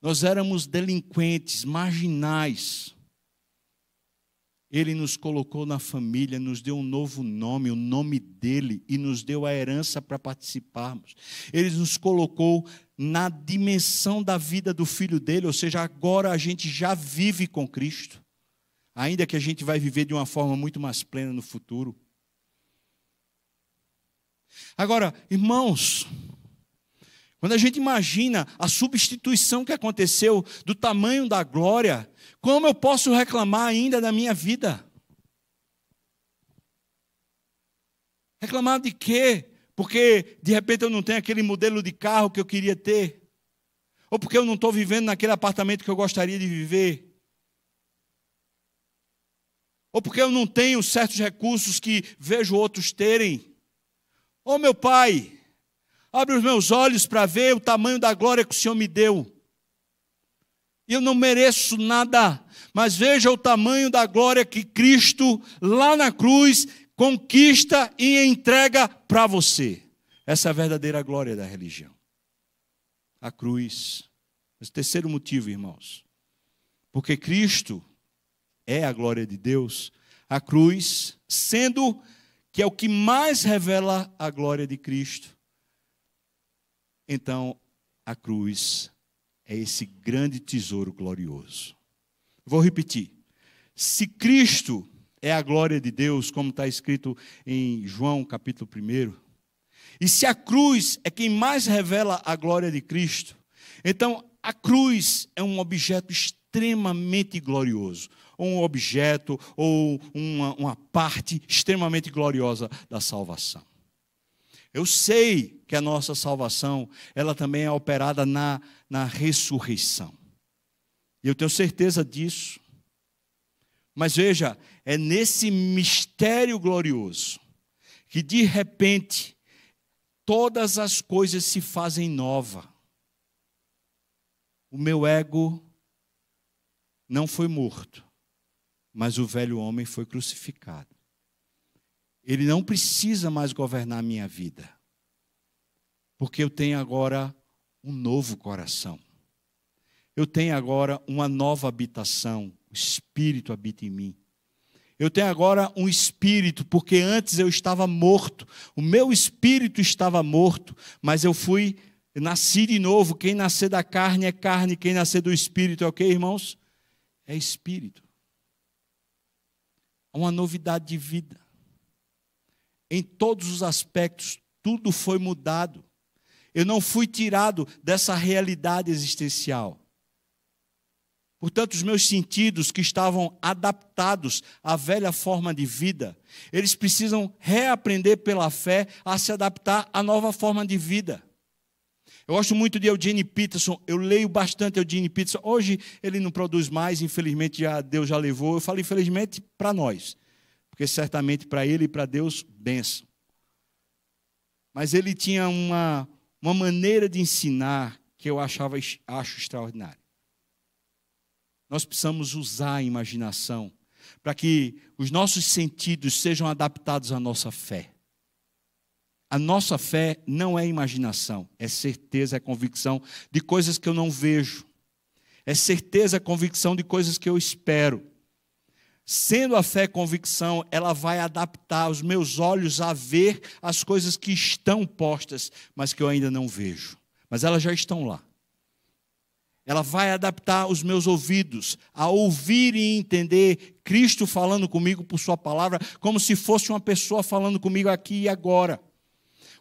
nós éramos delinquentes, marginais. Ele nos colocou na família, nos deu um novo nome, o nome dele, e nos deu a herança para participarmos. Ele nos colocou na dimensão da vida do filho dele, ou seja, agora a gente já vive com Cristo, ainda que a gente vai viver de uma forma muito mais plena no futuro. Agora, irmãos, quando a gente imagina a substituição que aconteceu do tamanho da glória, como eu posso reclamar ainda da minha vida? Reclamar de quê? Porque de repente eu não tenho aquele modelo de carro que eu queria ter, ou porque eu não estou vivendo naquele apartamento que eu gostaria de viver ou porque eu não tenho certos recursos que vejo outros terem. Ô oh, meu pai, Abre os meus olhos para ver o tamanho da glória que o Senhor me deu. Eu não mereço nada, mas veja o tamanho da glória que Cristo, lá na cruz, conquista e entrega para você. Essa é a verdadeira glória da religião. A cruz. Esse é terceiro motivo, irmãos. Porque Cristo é a glória de Deus, a cruz, sendo que é o que mais revela a glória de Cristo. Então, a cruz é esse grande tesouro glorioso. Vou repetir. Se Cristo é a glória de Deus, como está escrito em João capítulo 1, e se a cruz é quem mais revela a glória de Cristo, então a cruz é um objeto extremamente glorioso, ou um objeto, ou uma, uma parte extremamente gloriosa da salvação. Eu sei que a nossa salvação, ela também é operada na, na ressurreição. E eu tenho certeza disso. Mas veja, é nesse mistério glorioso que de repente todas as coisas se fazem nova. O meu ego não foi morto, mas o velho homem foi crucificado. Ele não precisa mais governar a minha vida. Porque eu tenho agora um novo coração. Eu tenho agora uma nova habitação. O Espírito habita em mim. Eu tenho agora um espírito, porque antes eu estava morto. O meu espírito estava morto, mas eu fui nasci de novo. Quem nascer da carne é carne, quem nascer do espírito é o que, irmãos? É espírito. Uma novidade de vida. Em todos os aspectos, tudo foi mudado. Eu não fui tirado dessa realidade existencial. Portanto, os meus sentidos que estavam adaptados à velha forma de vida, eles precisam reaprender pela fé a se adaptar à nova forma de vida. Eu gosto muito de Eugene Peterson, eu leio bastante Eugene Peterson. Hoje ele não produz mais, infelizmente já, Deus já levou. Eu falo infelizmente para nós, porque certamente para ele e para Deus, benção. Mas ele tinha uma, uma maneira de ensinar que eu achava, acho extraordinária. Nós precisamos usar a imaginação para que os nossos sentidos sejam adaptados à nossa fé. A nossa fé não é imaginação, é certeza, é convicção de coisas que eu não vejo, é certeza, é convicção de coisas que eu espero, Sendo a fé convicção, ela vai adaptar os meus olhos a ver as coisas que estão postas, mas que eu ainda não vejo. Mas elas já estão lá. Ela vai adaptar os meus ouvidos a ouvir e entender Cristo falando comigo por Sua palavra, como se fosse uma pessoa falando comigo aqui e agora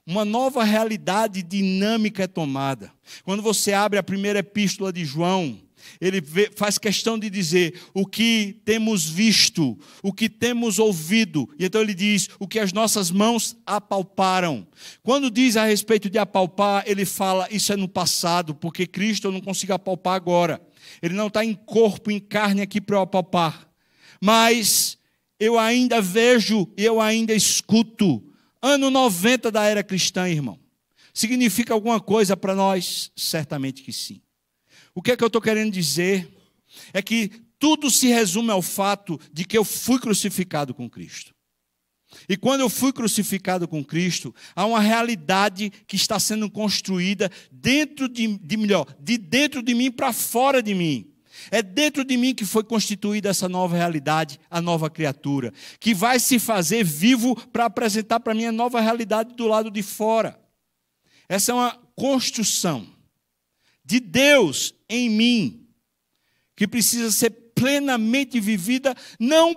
uma nova realidade dinâmica é tomada. Quando você abre a primeira epístola de João, ele faz questão de dizer o que temos visto, o que temos ouvido, e então ele diz o que as nossas mãos apalparam. Quando diz a respeito de apalpar, ele fala isso é no passado, porque Cristo eu não consigo apalpar agora. Ele não está em corpo, em carne aqui para eu apalpar, mas eu ainda vejo, eu ainda escuto. Ano 90 da era cristã, irmão. Significa alguma coisa para nós? Certamente que sim. O que é que eu estou querendo dizer? É que tudo se resume ao fato de que eu fui crucificado com Cristo. E quando eu fui crucificado com Cristo, há uma realidade que está sendo construída dentro de, de melhor, de dentro de mim para fora de mim. É dentro de mim que foi constituída essa nova realidade, a nova criatura, que vai se fazer vivo para apresentar para mim a nova realidade do lado de fora. Essa é uma construção de Deus em mim, que precisa ser plenamente vivida, não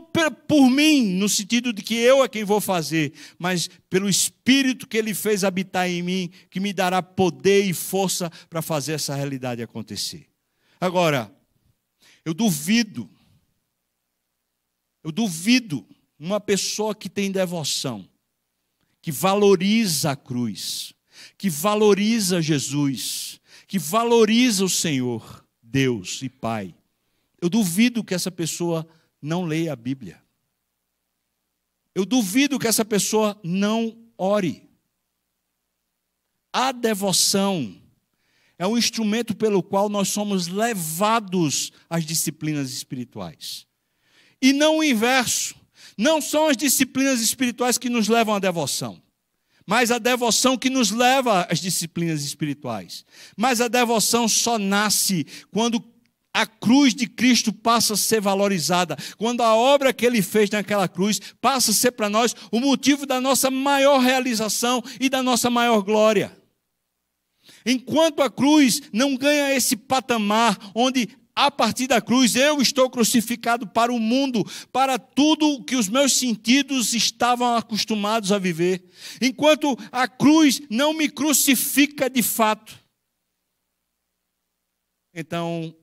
por mim, no sentido de que eu é quem vou fazer, mas pelo Espírito que Ele fez habitar em mim, que me dará poder e força para fazer essa realidade acontecer. Agora, eu duvido, eu duvido uma pessoa que tem devoção, que valoriza a cruz, que valoriza Jesus, que valoriza o Senhor, Deus e Pai. Eu duvido que essa pessoa não leia a Bíblia. Eu duvido que essa pessoa não ore. A devoção é um instrumento pelo qual nós somos levados às disciplinas espirituais. E não o inverso. Não são as disciplinas espirituais que nos levam à devoção mas a devoção que nos leva às disciplinas espirituais. Mas a devoção só nasce quando a cruz de Cristo passa a ser valorizada, quando a obra que ele fez naquela cruz passa a ser para nós o motivo da nossa maior realização e da nossa maior glória. Enquanto a cruz não ganha esse patamar onde a partir da cruz eu estou crucificado para o mundo, para tudo que os meus sentidos estavam acostumados a viver. Enquanto a cruz não me crucifica de fato. Então,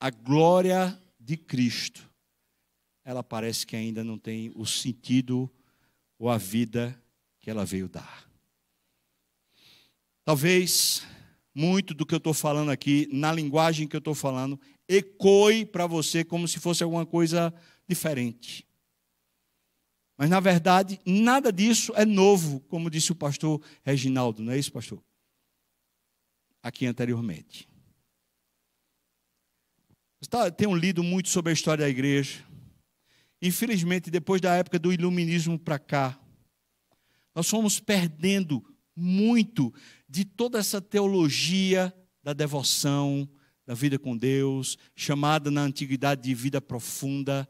a glória de Cristo, ela parece que ainda não tem o sentido ou a vida que ela veio dar. Talvez muito do que eu estou falando aqui, na linguagem que eu estou falando, ecoe para você como se fosse alguma coisa diferente. Mas, na verdade, nada disso é novo, como disse o pastor Reginaldo, não é isso, pastor? Aqui anteriormente. Tá, tenho lido muito sobre a história da igreja. Infelizmente, depois da época do iluminismo para cá, nós fomos perdendo muito de toda essa teologia da devoção, da vida com Deus, chamada na antiguidade de vida profunda,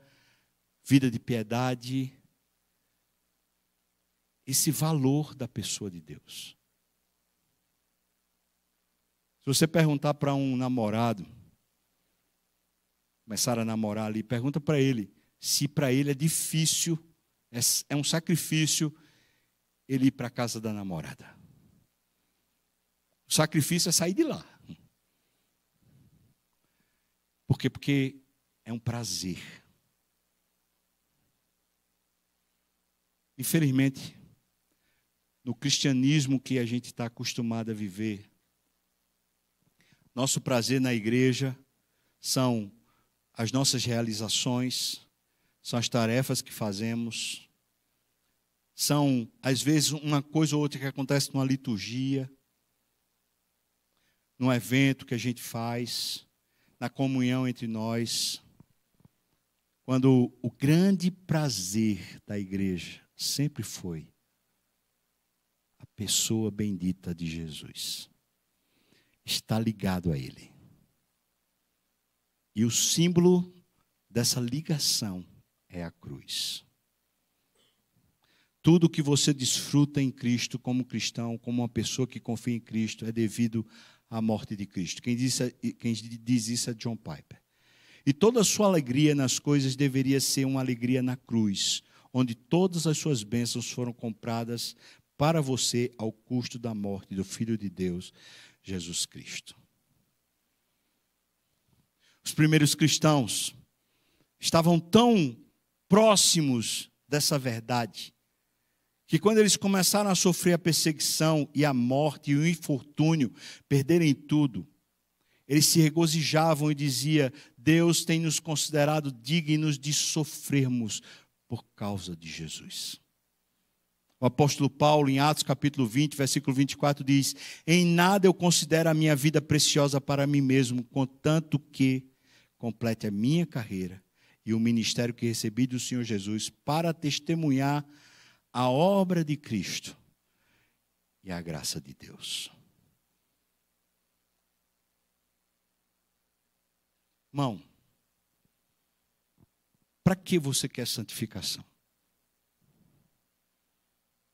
vida de piedade. Esse valor da pessoa de Deus. Se você perguntar para um namorado, começar a namorar ali, pergunta para ele se para ele é difícil, é, é um sacrifício ele ir para a casa da namorada. O sacrifício é sair de lá. Por quê? Porque é um prazer. Infelizmente, no cristianismo que a gente está acostumado a viver, nosso prazer na igreja são as nossas realizações, são as tarefas que fazemos, são, às vezes, uma coisa ou outra que acontece numa liturgia, num evento que a gente faz na comunhão entre nós, quando o grande prazer da igreja sempre foi a pessoa bendita de Jesus. Está ligado a Ele. E o símbolo dessa ligação é a cruz. Tudo que você desfruta em Cristo como cristão, como uma pessoa que confia em Cristo, é devido a morte de Cristo. Quem diz, é, quem diz isso é John Piper. E toda a sua alegria nas coisas deveria ser uma alegria na cruz, onde todas as suas bênçãos foram compradas para você ao custo da morte do Filho de Deus, Jesus Cristo. Os primeiros cristãos estavam tão próximos dessa verdade que quando eles começaram a sofrer a perseguição e a morte e o infortúnio, perderem tudo, eles se regozijavam e dizia: Deus tem nos considerado dignos de sofrermos por causa de Jesus. O apóstolo Paulo, em Atos capítulo 20, versículo 24, diz: Em nada eu considero a minha vida preciosa para mim mesmo, contanto que complete a minha carreira e o ministério que recebi do Senhor Jesus para testemunhar a obra de Cristo e a graça de Deus. Mão, para que você quer santificação?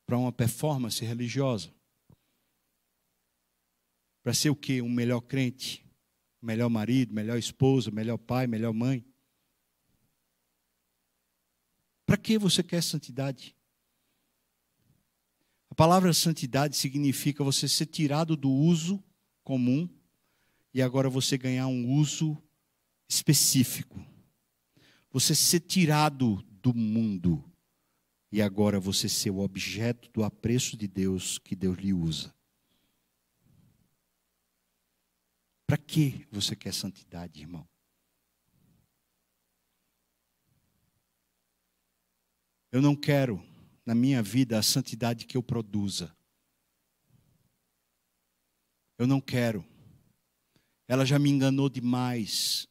Para uma performance religiosa? Para ser o quê? Um melhor crente, melhor marido, melhor esposa, melhor pai, melhor mãe? Para que você quer santidade? palavra santidade significa você ser tirado do uso comum e agora você ganhar um uso específico. Você ser tirado do mundo e agora você ser o objeto do apreço de Deus que Deus lhe usa. Para que você quer santidade, irmão? Eu não quero na minha vida a santidade que eu produza. Eu não quero. Ela já me enganou demais.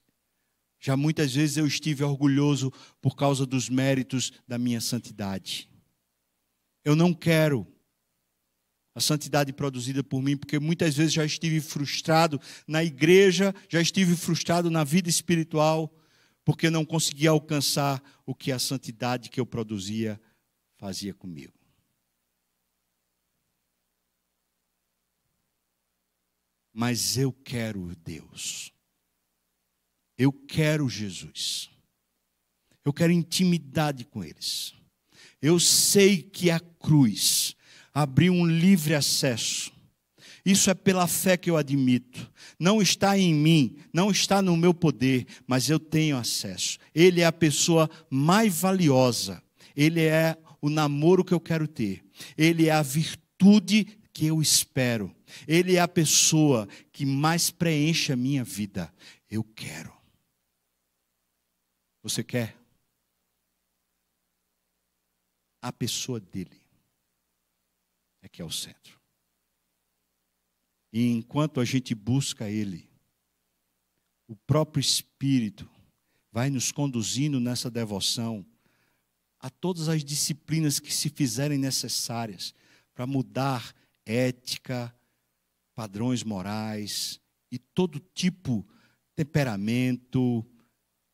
Já muitas vezes eu estive orgulhoso por causa dos méritos da minha santidade. Eu não quero a santidade produzida por mim, porque muitas vezes já estive frustrado na igreja, já estive frustrado na vida espiritual, porque não conseguia alcançar o que a santidade que eu produzia fazia comigo. Mas eu quero Deus. Eu quero Jesus. Eu quero intimidade com eles. Eu sei que a cruz abriu um livre acesso. Isso é pela fé que eu admito. Não está em mim, não está no meu poder, mas eu tenho acesso. Ele é a pessoa mais valiosa. Ele é o namoro que eu quero ter, ele é a virtude que eu espero, ele é a pessoa que mais preenche a minha vida. Eu quero. Você quer? A pessoa dele é que é o centro. E enquanto a gente busca ele, o próprio Espírito vai nos conduzindo nessa devoção a todas as disciplinas que se fizerem necessárias para mudar ética, padrões morais e todo tipo de temperamento,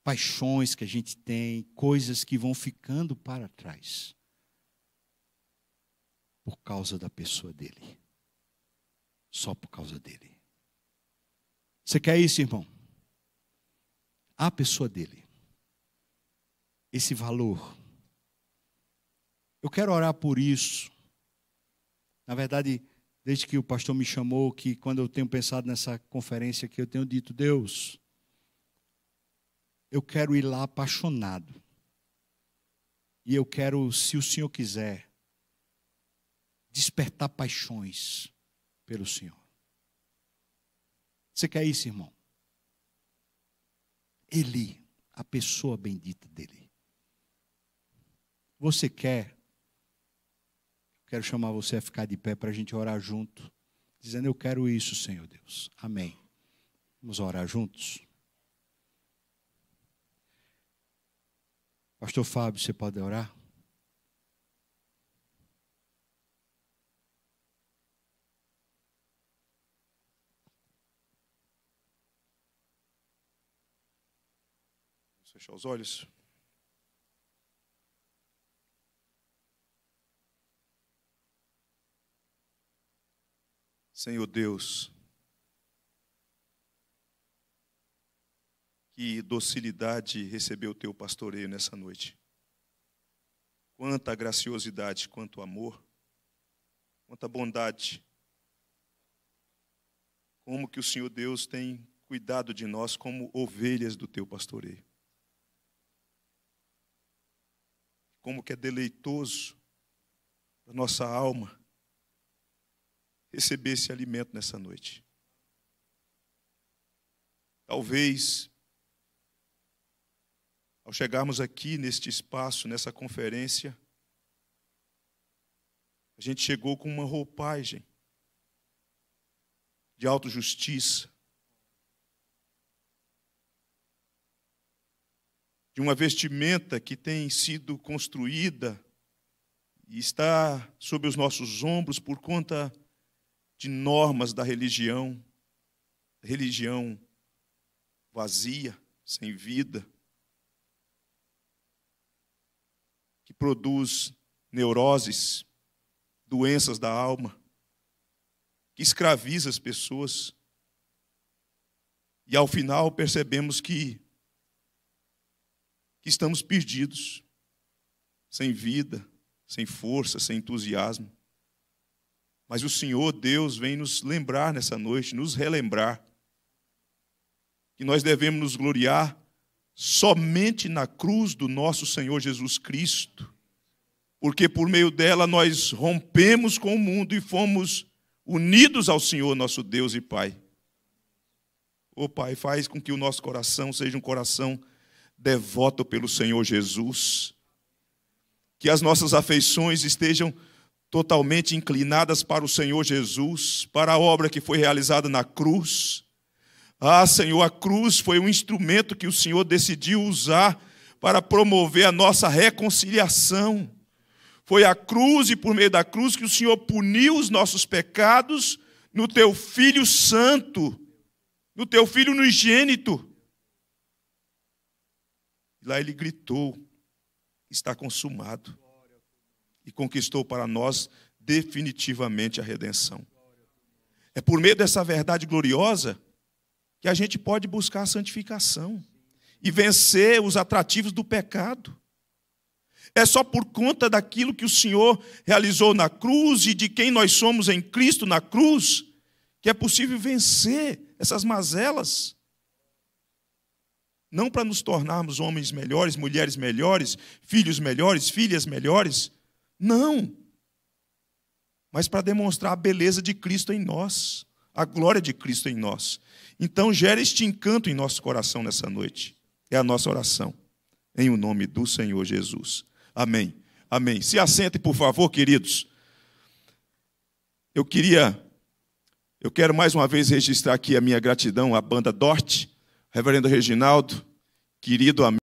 paixões que a gente tem, coisas que vão ficando para trás por causa da pessoa dele. Só por causa dele. Você quer isso, irmão? A pessoa dele. Esse valor eu quero orar por isso. Na verdade, desde que o pastor me chamou, que quando eu tenho pensado nessa conferência aqui, eu tenho dito, Deus, eu quero ir lá apaixonado. E eu quero, se o Senhor quiser, despertar paixões pelo Senhor. Você quer isso, irmão? Ele, a pessoa bendita dele. Você quer Quero chamar você a ficar de pé para a gente orar junto, dizendo: Eu quero isso, Senhor Deus. Amém. Vamos orar juntos? Pastor Fábio, você pode orar? Fechar os olhos. Senhor Deus, que docilidade recebeu o teu pastoreio nessa noite. Quanta graciosidade, quanto amor, quanta bondade. Como que o Senhor Deus tem cuidado de nós como ovelhas do teu pastoreio. Como que é deleitoso para nossa alma receber esse alimento nessa noite. Talvez, ao chegarmos aqui neste espaço, nessa conferência, a gente chegou com uma roupagem de autojustiça, de uma vestimenta que tem sido construída e está sob os nossos ombros por conta de normas da religião, religião vazia, sem vida, que produz neuroses, doenças da alma, que escraviza as pessoas. E ao final percebemos que, que estamos perdidos, sem vida, sem força, sem entusiasmo. Mas o Senhor Deus vem nos lembrar nessa noite, nos relembrar, que nós devemos nos gloriar somente na cruz do nosso Senhor Jesus Cristo, porque por meio dela nós rompemos com o mundo e fomos unidos ao Senhor nosso Deus e Pai. O oh, Pai, faz com que o nosso coração seja um coração devoto pelo Senhor Jesus, que as nossas afeições estejam totalmente inclinadas para o Senhor Jesus, para a obra que foi realizada na cruz. Ah, Senhor, a cruz foi um instrumento que o Senhor decidiu usar para promover a nossa reconciliação. Foi a cruz e por meio da cruz que o Senhor puniu os nossos pecados no teu Filho Santo, no teu Filho unigênito. Lá ele gritou: está consumado e conquistou para nós definitivamente a redenção. É por meio dessa verdade gloriosa que a gente pode buscar a santificação e vencer os atrativos do pecado. É só por conta daquilo que o Senhor realizou na cruz e de quem nós somos em Cristo na cruz que é possível vencer essas mazelas. Não para nos tornarmos homens melhores, mulheres melhores, filhos melhores, filhas melhores, não. Mas para demonstrar a beleza de Cristo em nós, a glória de Cristo em nós. Então, gera este encanto em nosso coração nessa noite. É a nossa oração. Em o nome do Senhor Jesus. Amém. Amém. Se assente por favor, queridos. Eu queria, eu quero mais uma vez registrar aqui a minha gratidão à banda Dort, Reverendo Reginaldo, querido amigo.